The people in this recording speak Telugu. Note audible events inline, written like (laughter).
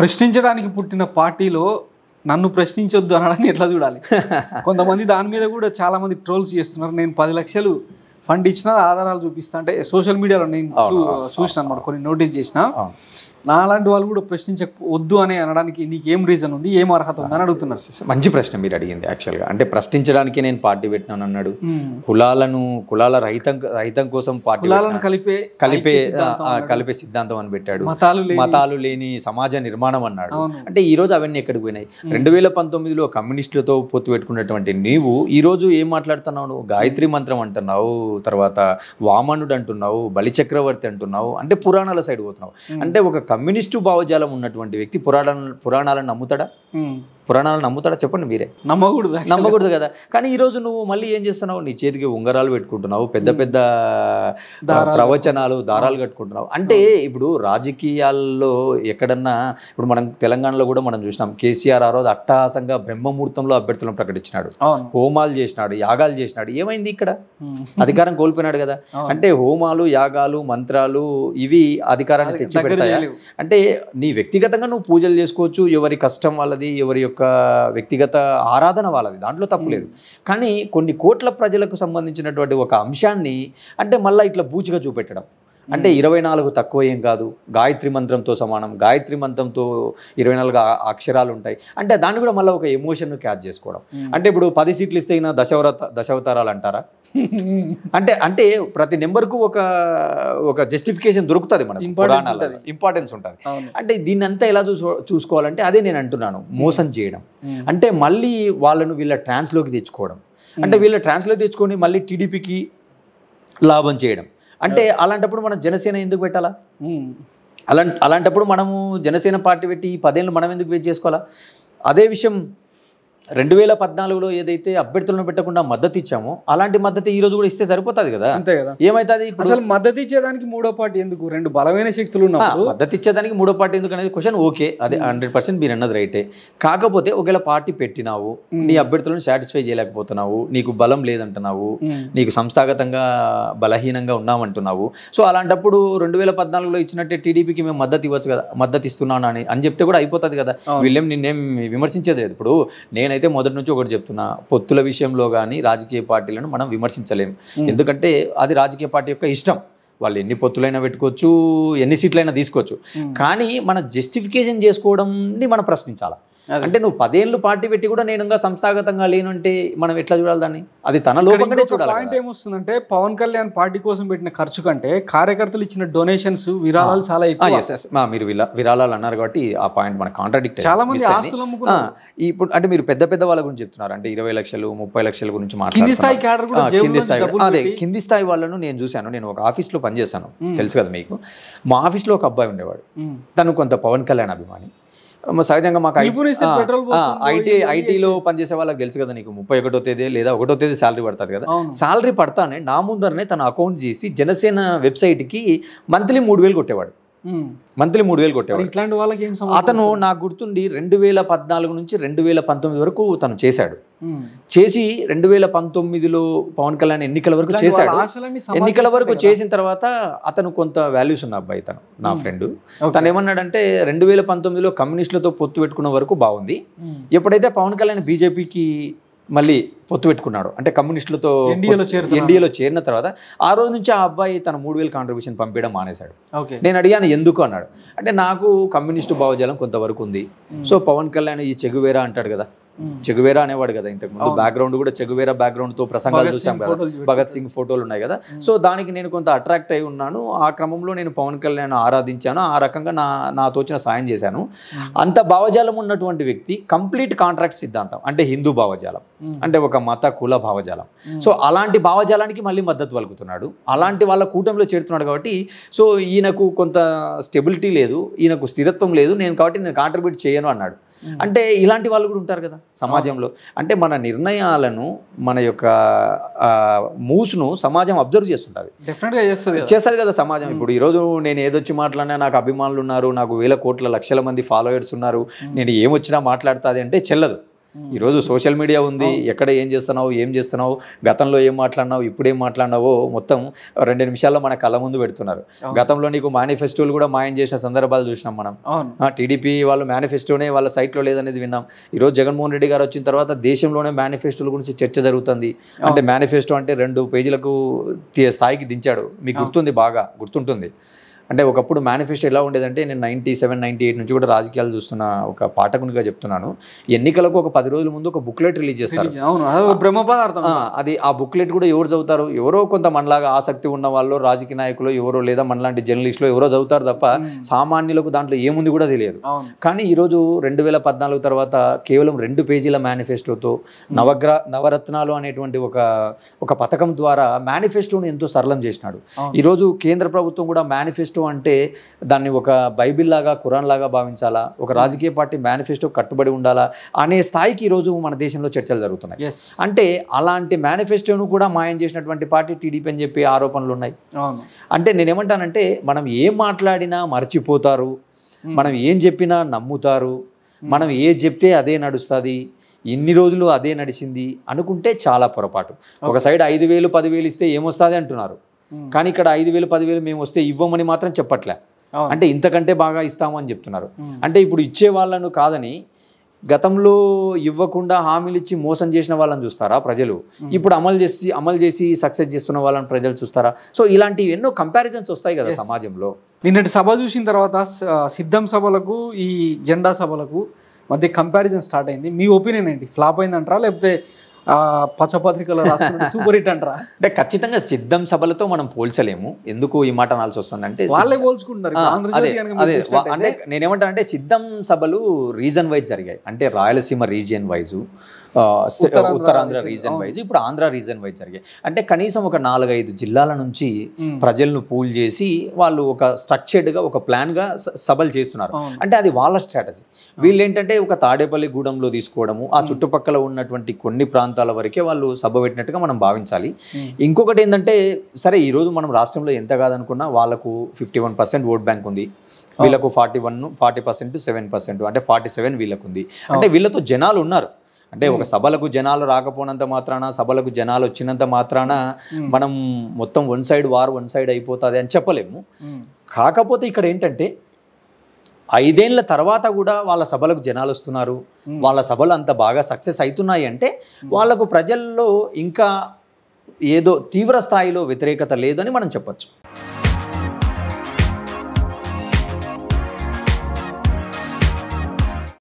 ప్రశ్నించడానికి పుట్టిన పార్టీలో నన్ను ప్రశ్నించొద్దు అనడానికి ఎట్లా చూడాలి (laughs) కొంతమంది దాని మీద కూడా చాలా మంది ట్రోల్స్ చేస్తున్నారు నేను పది లక్షలు ఫండ్ ఇచ్చిన ఆధారాలు చూపిస్తా అంటే సోషల్ మీడియాలో నేను చూసిన అనమాట కొన్ని నోటీస్ చేసిన నా లాంటి వాళ్ళు కూడా ప్రశ్నించక వద్దు అని అనడానికి నీకు ఏం రీజన్ ఉంది ఏం అర్హత ఉంది అని అడుగుతున్నారు మంచి ప్రశ్న మీరు అడిగింది యాక్చువల్గా అంటే ప్రశ్నించడానికి నేను పార్టీ పెట్టినాను అన్నాడు కులాలను కులాల రహితం రహితం కోసం పార్టీ కులాలను కలిపే కలిపే కలిపే సిద్ధాంతం అని పెట్టాడు మతాలు లేని సమాజ నిర్మాణం అన్నాడు అంటే ఈ రోజు అవన్నీ ఎక్కడికి పోయినాయి రెండు వేల పంతొమ్మిదిలో కమ్యూనిస్టులతో పొత్తు పెట్టుకున్నటువంటి నీవు ఈ రోజు ఏం మాట్లాడుతున్నావు గాయత్రి మంత్రం అంటున్నావు తర్వాత వామనుడు అంటున్నావు బలిచక్రవర్తి అంటున్నావు అంటే పురాణాల సైడ్ పోతున్నావు అంటే ఒక కమ్యూనిస్టు భావజాలం ఉన్నటువంటి వ్యక్తి పురాణ పురాణాలను నమ్ముతాడా పురాణాలు నమ్ముతాడా చెప్పండి మీరే నమ్మకూడదు నమ్మకూడదు కదా కానీ ఈరోజు నువ్వు మళ్ళీ ఏం చేస్తున్నావు నీ చేతికి ఉంగరాలు పెట్టుకుంటున్నావు పెద్ద పెద్ద ప్రవచనాలు దారాలు కట్టుకుంటున్నావు అంటే ఇప్పుడు రాజకీయాల్లో ఎక్కడన్నా ఇప్పుడు మనం తెలంగాణలో కూడా మనం చూసినాం కేసీఆర్ ఆ రోజు అట్టహాసంగా బ్రహ్మముహూర్తంలో అభ్యర్థులను ప్రకటించినాడు హోమాలు చేసినాడు యాగాలు చేసినాడు ఏమైంది ఇక్కడ అధికారం కోల్పోయినాడు కదా అంటే హోమాలు యాగాలు మంత్రాలు ఇవి అధికారాన్ని తెచ్చిపెడతాయా అంటే నీ వ్యక్తిగతంగా నువ్వు పూజలు చేసుకోవచ్చు ఎవరి కష్టం వాళ్ళది ఎవరి యొక్క యొక్క వ్యక్తిగత ఆరాధన వాళ్ళది దాంట్లో తప్పులేదు కానీ కొన్ని కోట్ల ప్రజలకు సంబంధించినటువంటి ఒక అంశాన్ని అంటే మళ్ళీ ఇట్లా బూచిగా చూపెట్టడం అంటే ఇరవై నాలుగు తక్కువ ఏం కాదు గాయత్రి మంత్రంతో సమానం గాయత్రి మంత్రంతో ఇరవై నాలుగు అక్షరాలు ఉంటాయి అంటే దాన్ని కూడా మళ్ళీ ఒక ఎమోషన్ క్యాచ్ చేసుకోవడం అంటే ఇప్పుడు పది సీట్లు ఇస్తే అయినా దశావత దశావతారాలు అంటారా అంటే అంటే ప్రతి నెంబర్కు ఒక ఒక జస్టిఫికేషన్ దొరుకుతుంది మనం ఇంపార్టెన్స్ ఉంటుంది అంటే దీన్ని అంతా ఎలా చూసు చూసుకోవాలంటే అదే నేను అంటున్నాను మోసం చేయడం అంటే మళ్ళీ వాళ్ళను వీళ్ళ ట్రాన్స్లోకి తెచ్చుకోవడం అంటే వీళ్ళ ట్రాన్స్లో తెచ్చుకొని మళ్ళీ టీడీపీకి లాభం చేయడం అంటే అలాంటప్పుడు మనం జనసేన ఎందుకు పెట్టాలా అలా అలాంటప్పుడు మనము జనసేన పార్టీ పెట్టి ఈ పదేళ్ళు మనం ఎందుకు వెయిట్ చేసుకోవాలా అదే విషయం రెండు వేల పద్నాలుగులో ఏదైతే అభ్యర్థులను పెట్టకుండా మద్దతు ఇచ్చామో అలాంటి మద్దతు ఈ రోజు కూడా ఇస్తే సరిపోతుంది కదా అంతే కదా ఏమైతుంది అసలు మద్దతు ఇచ్చేదానికి మూడో పార్టీ ఎందుకు రెండు బలమైన శక్తులు ఉన్నాయి మద్దతు ఇచ్చేదానికి మూడో పార్టీ ఎందుకు అనేది క్వశ్చన్ ఓకే అదే హండ్రెడ్ పర్సెంట్ మీరు అన్నది రైటే కాకపోతే ఒకవేళ పార్టీ పెట్టినావు నీ అభ్యర్థులను సాటిస్ఫై చేయలేకపోతున్నావు నీకు బలం లేదంటున్నావు నీకు సంస్థాగతంగా బలహీనంగా ఉన్నామంటున్నావు సో అలాంటప్పుడు రెండు వేల పద్నాలుగులో ఇచ్చినట్టే టీడీపీకి మేము మద్దతు ఇవ్వచ్చు కదా మద్దతు ఇస్తున్నాను అని అని చెప్తే కూడా అయిపోతుంది కదా వీళ్ళేం నిన్నేం విమర్శించేది ఇప్పుడు నేను నేనైతే మొదటి నుంచి ఒకటి చెప్తున్నా పొత్తుల విషయంలో కానీ రాజకీయ పార్టీలను మనం విమర్శించలేము ఎందుకంటే అది రాజకీయ పార్టీ యొక్క ఇష్టం వాళ్ళు ఎన్ని పొత్తులైనా పెట్టుకోవచ్చు ఎన్ని సీట్లైనా తీసుకోవచ్చు కానీ మన జస్టిఫికేషన్ చేసుకోవడంని మనం ప్రశ్నించాలి అంటే నువ్వు పదేళ్ళు పార్టీ పెట్టి కూడా నేను ఇంకా సంస్థాగతంగా లేనుంటే మనం ఎట్లా చూడాలి దాన్ని అది తన లోపంగానే పాయింట్ ఏమొస్తుందంటే పవన్ కళ్యాణ్ పార్టీ కోసం పెట్టిన ఖర్చు కంటే కార్యకర్తలు ఇచ్చిన డొనేషన్స్ విరాళాలు చాలా ఎక్కువ మీరు విరాళాలు అన్నారు కాబట్టి ఆ పాయింట్ మన కాంట్రాడిక్ట్ చాలా మంది ఆస్తులు ఇప్పుడు అంటే మీరు పెద్ద పెద్ద వాళ్ళ గురించి చెప్తున్నారు అంటే ఇరవై లక్షలు ముప్పై లక్షల గురించి కింది స్థాయి కింది స్థాయి అదే కింది స్థాయి వాళ్ళను నేను చూశాను నేను ఒక ఆఫీస్ లో పనిచేశాను తెలుసు కదా మీకు మా ఆఫీస్ లో ఒక అబ్బాయి ఉండేవాడు తను కొంత పవన్ కళ్యాణ్ అభిమాని సహజంగా మాకు ఐటీ ఐటీలో పనిచేసే వాళ్ళకి తెలుసు కదా నీకు ముప్పై ఒకటో తేదీ లేదా ఒకటో తేదీ శాలరీ పడుతుంది కదా శాలరీ పడతానే నా ముందరనే తన అకౌంట్ చేసి జనసేన వెబ్సైట్కి మంత్లీ మూడు వేలు కొట్టేవాడు మంత్లీ మూడు వేలు కొట్టేవాడు ఇట్లాంటి వాళ్ళకి అతను నాకు గుర్తుండి రెండు వేల పద్నాలుగు నుంచి రెండు వేల పంతొమ్మిది వరకు తను చేశాడు చేసి రెండు వేల పంతొమ్మిదిలో పవన్ కళ్యాణ్ ఎన్నికల వరకు చేశాడు ఎన్నికల వరకు చేసిన తర్వాత అతను కొంత వాల్యూస్ ఉన్న అబ్బాయి తను నా ఫ్రెండ్ తను ఏమన్నాడంటే రెండు వేల పంతొమ్మిదిలో కమ్యూనిస్టులతో పొత్తు పెట్టుకున్న వరకు బాగుంది ఎప్పుడైతే పవన్ కళ్యాణ్ బీజేపీకి మళ్ళీ పొత్తు పెట్టుకున్నాడు అంటే కమ్యూనిస్టులతో ఎన్డీఏలో చేరిన తర్వాత ఆ రోజు నుంచి ఆ అబ్బాయి తన మూడు వేలు కాంట్రిబ్యూషన్ పంపించడం మానేశాడు నేను అడిగాను ఎందుకు అన్నాడు అంటే నాకు కమ్యూనిస్టు భావజాలం కొంతవరకు ఉంది సో పవన్ కళ్యాణ్ ఈ చెగువేరా అంటాడు కదా Hmm. చెగువేరా అనేవాడు కదా ఇంతకు ముందు బ్యాక్గ్రౌండ్ కూడా చెగువేరా బ్యాక్గ్రౌండ్ తో ప్రసంగాలు చూసాం కదా భగత్ సింగ్ ఫోటోలు ఉన్నాయి కదా hmm. సో దానికి నేను కొంత అట్రాక్ట్ అయి ఉన్నాను ఆ క్రమంలో నేను పవన్ కళ్యాణ్ ఆరాధించాను ఆ రకంగా నా నా తోచిన సాయం చేశాను hmm. అంత భావజాలం ఉన్నటువంటి వ్యక్తి కంప్లీట్ కాంట్రాక్ట్ సిద్ధాంతం అంటే హిందూ భావజాలం అంటే ఒక మత కుల భావజాలం సో అలాంటి భావజాలానికి మళ్ళీ మద్దతు పలుకుతున్నాడు అలాంటి వాళ్ళ కూటమిలో చేరుతున్నాడు కాబట్టి సో ఈయనకు కొంత స్టెబిలిటీ లేదు ఈయనకు స్థిరత్వం లేదు నేను కాబట్టి నేను కాంట్రిబ్యూట్ చేయను అన్నాడు అంటే ఇలాంటి వాళ్ళు కూడా ఉంటారు కదా సమాజంలో అంటే మన నిర్ణయాలను మన యొక్క మూవ్స్ను సమాజం అబ్జర్వ్ చేస్తుంటుంది డెఫినెట్గా చేస్తుంది కదా సమాజం ఇప్పుడు ఈరోజు నేను ఏదొచ్చి మాట్లాడినా నాకు అభిమానులు ఉన్నారు నాకు వేల కోట్ల లక్షల మంది ఫాలోయర్స్ ఉన్నారు నేను ఏమొచ్చినా మాట్లాడుతుంది అంటే చెల్లదు ఈరోజు సోషల్ మీడియా ఉంది ఎక్కడ ఏం చేస్తున్నావు ఏం చేస్తున్నావు గతంలో ఏం మాట్లాడినావు ఇప్పుడు ఏం మాట్లాడినావో మొత్తం రెండు నిమిషాల్లో మన కళ్ళ ముందు పెడుతున్నారు గతంలో నీకు మేనిఫెస్టోలు కూడా మాయం చేసిన సందర్భాలు చూసినాం మనం టీడీపీ వాళ్ళు మేనిఫెస్టోనే వాళ్ళ సైట్లో లేదనేది విన్నాం ఈరోజు జగన్మోహన్ రెడ్డి గారు వచ్చిన తర్వాత దేశంలోనే మేనిఫెస్టోల గురించి చర్చ జరుగుతుంది అంటే మేనిఫెస్టో అంటే రెండు పేజీలకు స్థాయికి దించాడు మీకు గుర్తుంది బాగా గుర్తుంటుంది అంటే ఒకప్పుడు మేనిఫెస్టో ఎలా ఉండేదంటే నేను నైంటీ సెవెన్ నైంటీ ఎయిట్ నుంచి కూడా రాజకీయాలు చూస్తున్న ఒక పాఠకునిగా చెప్తున్నాను ఎన్నికలకు ఒక పది రోజుల ముందు ఒక బుక్లెట్ రిలీజ్ చేస్తారు అది ఆ బుక్లెట్ కూడా ఎవరు చదువుతారు ఎవరో కొంత మనలాగా ఆసక్తి ఉన్న వాళ్ళు రాజకీయ నాయకులు ఎవరో లేదా మనలాంటి జర్నలిస్టులు ఎవరో చదువుతారు తప్ప hmm. సామాన్యులకు దాంట్లో ఏముంది కూడా తెలియదు కానీ ఈరోజు రెండు వేల పద్నాలుగు తర్వాత కేవలం రెండు పేజీల మేనిఫెస్టోతో hmm. నవగ్ర నవరత్నాలు అనేటువంటి ఒక ఒక పథకం ద్వారా మేనిఫెస్టోను ఎంతో సరళం చేసినాడు ఈరోజు కేంద్ర ప్రభుత్వం కూడా మేనిఫెస్టో మేనిఫెస్టో అంటే దాన్ని ఒక బైబిల్ లాగా ఖురాన్ లాగా భావించాలా ఒక రాజకీయ పార్టీ మేనిఫెస్టో కట్టుబడి ఉండాలా అనే స్థాయికి ఈరోజు మన దేశంలో చర్చలు జరుగుతున్నాయి అంటే అలాంటి మేనిఫెస్టోను కూడా మాయం చేసినటువంటి పార్టీ టీడీపీ అని చెప్పి ఆరోపణలు ఉన్నాయి అంటే నేను ఏమంటానంటే మనం ఏం మాట్లాడినా మర్చిపోతారు hmm. మనం ఏం చెప్పినా నమ్ముతారు hmm. మనం ఏ చెప్తే అదే నడుస్తుంది ఇన్ని రోజులు అదే నడిచింది అనుకుంటే చాలా పొరపాటు ఒక సైడ్ ఐదు వేలు పదివేలు ఇస్తే ఏమొస్తుంది అంటున్నారు కానీ ఇక్కడ ఐదు వేలు పదివేలు మేము వస్తే ఇవ్వమని మాత్రం చెప్పట్లే అంటే ఇంతకంటే బాగా ఇస్తాము అని చెప్తున్నారు అంటే ఇప్పుడు ఇచ్చే వాళ్ళను కాదని గతంలో ఇవ్వకుండా హామీలు ఇచ్చి మోసం చేసిన వాళ్ళని చూస్తారా ప్రజలు ఇప్పుడు అమలు చేసి అమలు చేసి సక్సెస్ చేస్తున్న వాళ్ళని ప్రజలు చూస్తారా సో ఇలాంటివి ఎన్నో కంపారిజన్స్ వస్తాయి కదా సమాజంలో నిన్నటి సభ చూసిన తర్వాత సిద్ధం సభలకు ఈ జెండా సభలకు మధ్య కంపారిజన్ స్టార్ట్ అయింది మీ ఒపీనియన్ ఏంటి ఫ్లాప్ అయిందంటారా లేకపోతే పచ్చపత్రికలో (laughs) సూపర్ హిట్ అంటారా అంటే ఖచ్చితంగా సిద్ధం సభలతో మనం పోల్చలేము ఎందుకు ఈ మాట అనాల్సి అంటే వాళ్ళే పోల్చుకుంటున్నారు అదే అదే అంటే నేనేమంటాను అంటే సిద్ధం సభలు రీజన్ వైజ్ జరిగాయి అంటే Rayalaseema region wise Uttarandhra region wise ఇప్పుడు ఆంధ్ర రీజన్ వైజ్ జరిగాయి అంటే కనీసం ఒక నాలుగైదు జిల్లాల నుంచి ప్రజలను పూల్ చేసి వాళ్ళు ఒక స్ట్రక్చర్డ్గా ఒక ప్లాన్గా సభలు చేస్తున్నారు అంటే అది వాళ్ళ స్ట్రాటజీ వీళ్ళు ఏంటంటే ఒక తాడేపల్లి గూడెంలో తీసుకోవడము ఆ చుట్టుపక్కల ఉన్నటువంటి కొన్ని ప్రాంతాలు ప్రాంతాల వరకే వాళ్ళు సభ పెట్టినట్టుగా మనం భావించాలి ఇంకొకటి ఏంటంటే సరే ఈరోజు మనం రాష్ట్రంలో ఎంత కాదనుకున్నా వాళ్ళకు fifty one percent vote bank ఉంది వీళ్ళకు forty one forty percent seven percent అంటే ఫార్టీ సెవెన్ వీళ్ళకు ఉంది అంటే వీళ్ళతో జనాలు ఉన్నారు అంటే ఒక సభలకు జనాలు రాకపోనంత మాత్రాన సభలకు జనాలు వచ్చినంత మాత్రాన మనం మొత్తం one side war one side అయిపోతుంది అని చెప్పలేము కాకపోతే ఇక్కడ ఏంటంటే ఐదేళ్ల తర్వాత కూడా వాళ్ళ సభలకు జనాలు వస్తున్నారు వాళ్ళ సభలు అంత బాగా సక్సెస్ అవుతున్నాయి అంటే వాళ్ళకు ప్రజల్లో ఇంకా ఏదో తీవ్ర స్థాయిలో వ్యతిరేకత లేదని మనం చెప్పచ్చు